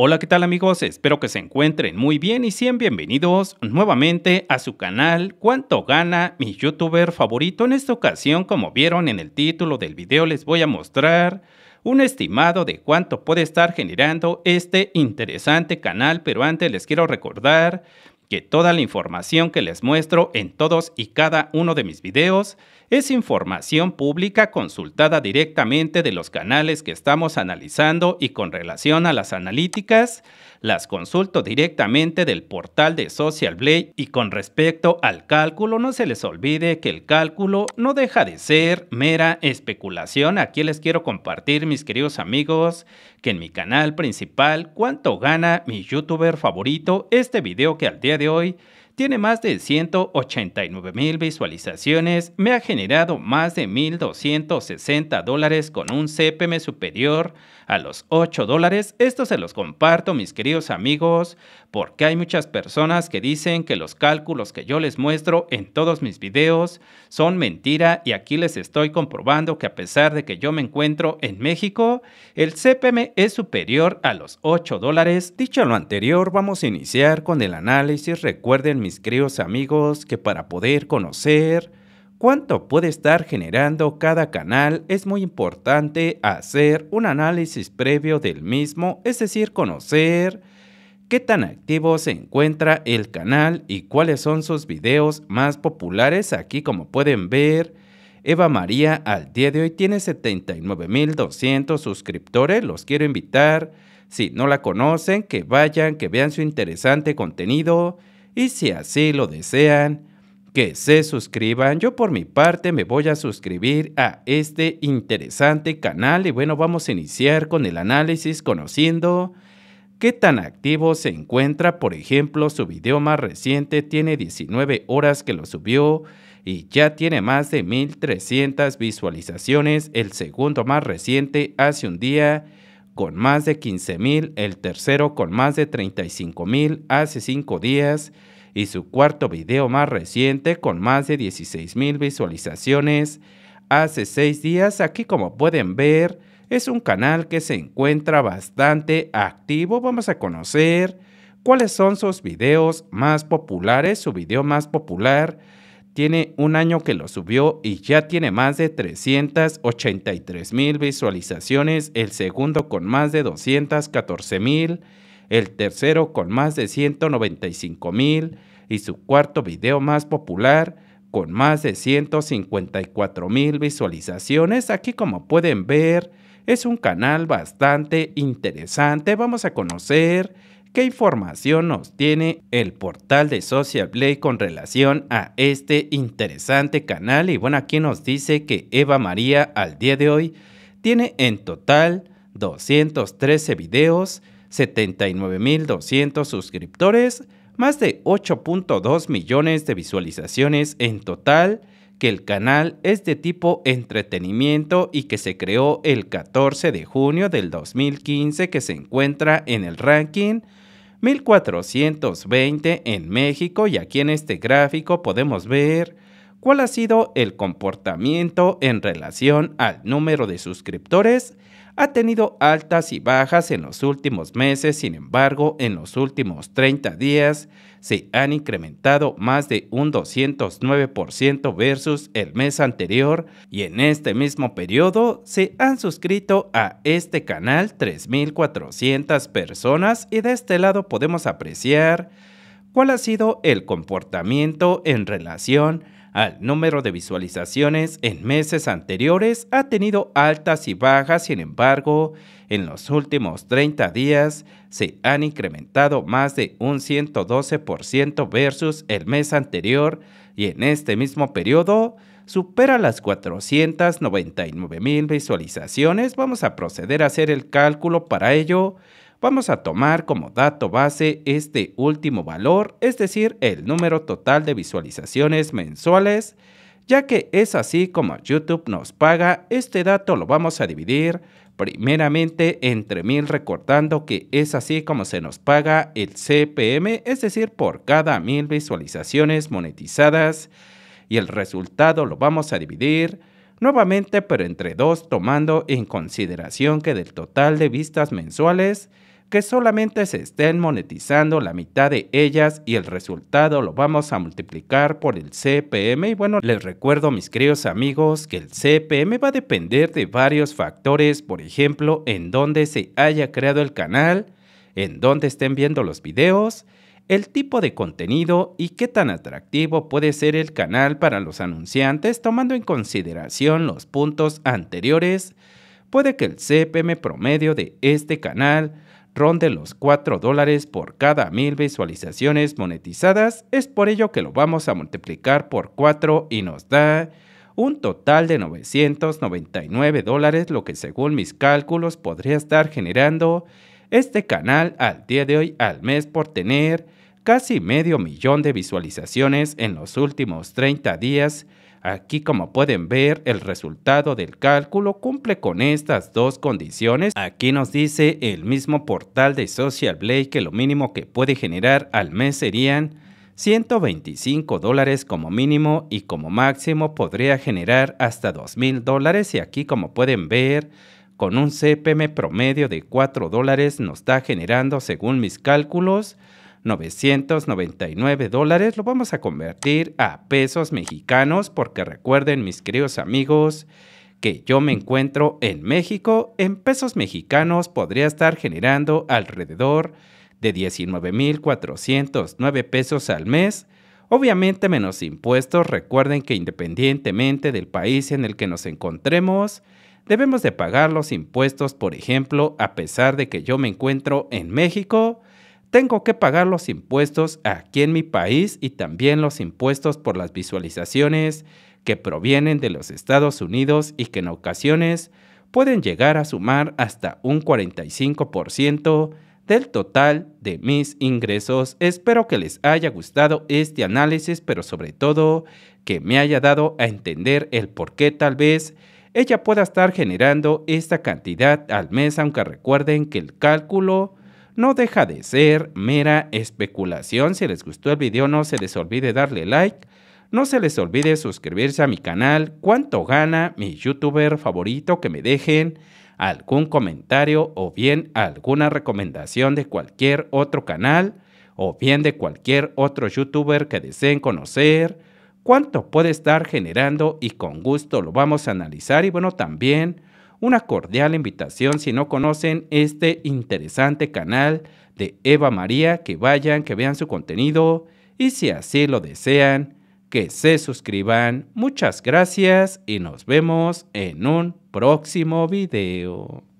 Hola, ¿qué tal amigos? Espero que se encuentren muy bien y sean bienvenidos nuevamente a su canal Cuánto gana mi youtuber favorito. En esta ocasión, como vieron en el título del video, les voy a mostrar un estimado de cuánto puede estar generando este interesante canal, pero antes les quiero recordar que toda la información que les muestro en todos y cada uno de mis videos es información pública consultada directamente de los canales que estamos analizando y con relación a las analíticas, las consulto directamente del portal de Social Blade y con respecto al cálculo no se les olvide que el cálculo no deja de ser mera especulación. Aquí les quiero compartir mis queridos amigos que en mi canal principal cuánto gana mi youtuber favorito este video que al día de hoy tiene más de 189 mil visualizaciones, me ha generado más de 1.260 dólares con un CPM superior a los 8 dólares. Esto se los comparto, mis queridos amigos, porque hay muchas personas que dicen que los cálculos que yo les muestro en todos mis videos son mentira y aquí les estoy comprobando que a pesar de que yo me encuentro en México, el CPM es superior a los 8 dólares. Dicho lo anterior, vamos a iniciar con el análisis. Recuerden, mis queridos amigos, que para poder conocer cuánto puede estar generando cada canal es muy importante hacer un análisis previo del mismo, es decir, conocer qué tan activo se encuentra el canal y cuáles son sus videos más populares. Aquí como pueden ver, Eva María al día de hoy tiene 79.200 suscriptores. Los quiero invitar, si no la conocen, que vayan, que vean su interesante contenido y si así lo desean, que se suscriban. Yo por mi parte me voy a suscribir a este interesante canal y bueno, vamos a iniciar con el análisis conociendo qué tan activo se encuentra. Por ejemplo, su video más reciente tiene 19 horas que lo subió y ya tiene más de 1300 visualizaciones. El segundo más reciente hace un día con más de 15 mil, el tercero con más de 35,000 hace cinco días y su cuarto video más reciente con más de 16 mil visualizaciones hace seis días. Aquí como pueden ver es un canal que se encuentra bastante activo. Vamos a conocer cuáles son sus videos más populares, su video más popular tiene un año que lo subió y ya tiene más de 383 mil visualizaciones, el segundo con más de 214 mil, el tercero con más de 195 mil y su cuarto video más popular con más de 154 mil visualizaciones. Aquí como pueden ver es un canal bastante interesante, vamos a conocer ¿Qué información nos tiene el portal de Social Play con relación a este interesante canal? Y bueno, aquí nos dice que Eva María al día de hoy tiene en total 213 videos, 79.200 suscriptores, más de 8.2 millones de visualizaciones en total, que el canal es de tipo entretenimiento y que se creó el 14 de junio del 2015 que se encuentra en el ranking 1420 en México y aquí en este gráfico podemos ver cuál ha sido el comportamiento en relación al número de suscriptores ha tenido altas y bajas en los últimos meses, sin embargo, en los últimos 30 días se han incrementado más de un 209% versus el mes anterior y en este mismo periodo se han suscrito a este canal 3.400 personas y de este lado podemos apreciar cuál ha sido el comportamiento en relación a al número de visualizaciones en meses anteriores ha tenido altas y bajas, sin embargo, en los últimos 30 días se han incrementado más de un 112% versus el mes anterior y en este mismo periodo supera las 499 mil visualizaciones. Vamos a proceder a hacer el cálculo para ello Vamos a tomar como dato base este último valor, es decir, el número total de visualizaciones mensuales, ya que es así como YouTube nos paga, este dato lo vamos a dividir primeramente entre mil recordando que es así como se nos paga el CPM, es decir, por cada mil visualizaciones monetizadas y el resultado lo vamos a dividir nuevamente pero entre dos tomando en consideración que del total de vistas mensuales que solamente se estén monetizando la mitad de ellas y el resultado lo vamos a multiplicar por el CPM. Y bueno, les recuerdo mis queridos amigos que el CPM va a depender de varios factores, por ejemplo, en dónde se haya creado el canal, en dónde estén viendo los videos, el tipo de contenido y qué tan atractivo puede ser el canal para los anunciantes tomando en consideración los puntos anteriores. Puede que el CPM promedio de este canal ronde los 4 dólares por cada mil visualizaciones monetizadas, es por ello que lo vamos a multiplicar por 4 y nos da un total de 999 dólares, lo que según mis cálculos podría estar generando este canal al día de hoy al mes por tener casi medio millón de visualizaciones en los últimos 30 días Aquí como pueden ver el resultado del cálculo cumple con estas dos condiciones. Aquí nos dice el mismo portal de Social Blade que lo mínimo que puede generar al mes serían 125 dólares como mínimo y como máximo podría generar hasta 2.000 dólares y aquí como pueden ver con un CPM promedio de 4 dólares nos está generando según mis cálculos 999 dólares lo vamos a convertir a pesos mexicanos porque recuerden mis queridos amigos que yo me encuentro en México en pesos mexicanos podría estar generando alrededor de 19.409 pesos al mes. Obviamente menos impuestos, recuerden que independientemente del país en el que nos encontremos, debemos de pagar los impuestos, por ejemplo, a pesar de que yo me encuentro en México, tengo que pagar los impuestos aquí en mi país y también los impuestos por las visualizaciones que provienen de los Estados Unidos y que en ocasiones pueden llegar a sumar hasta un 45% del total de mis ingresos. Espero que les haya gustado este análisis, pero sobre todo que me haya dado a entender el por qué tal vez ella pueda estar generando esta cantidad al mes, aunque recuerden que el cálculo no deja de ser mera especulación. Si les gustó el video no se les olvide darle like. No se les olvide suscribirse a mi canal. ¿Cuánto gana mi youtuber favorito? Que me dejen algún comentario o bien alguna recomendación de cualquier otro canal o bien de cualquier otro youtuber que deseen conocer. ¿Cuánto puede estar generando? Y con gusto lo vamos a analizar. Y bueno, también una cordial invitación si no conocen este interesante canal de Eva María, que vayan, que vean su contenido y si así lo desean, que se suscriban. Muchas gracias y nos vemos en un próximo video.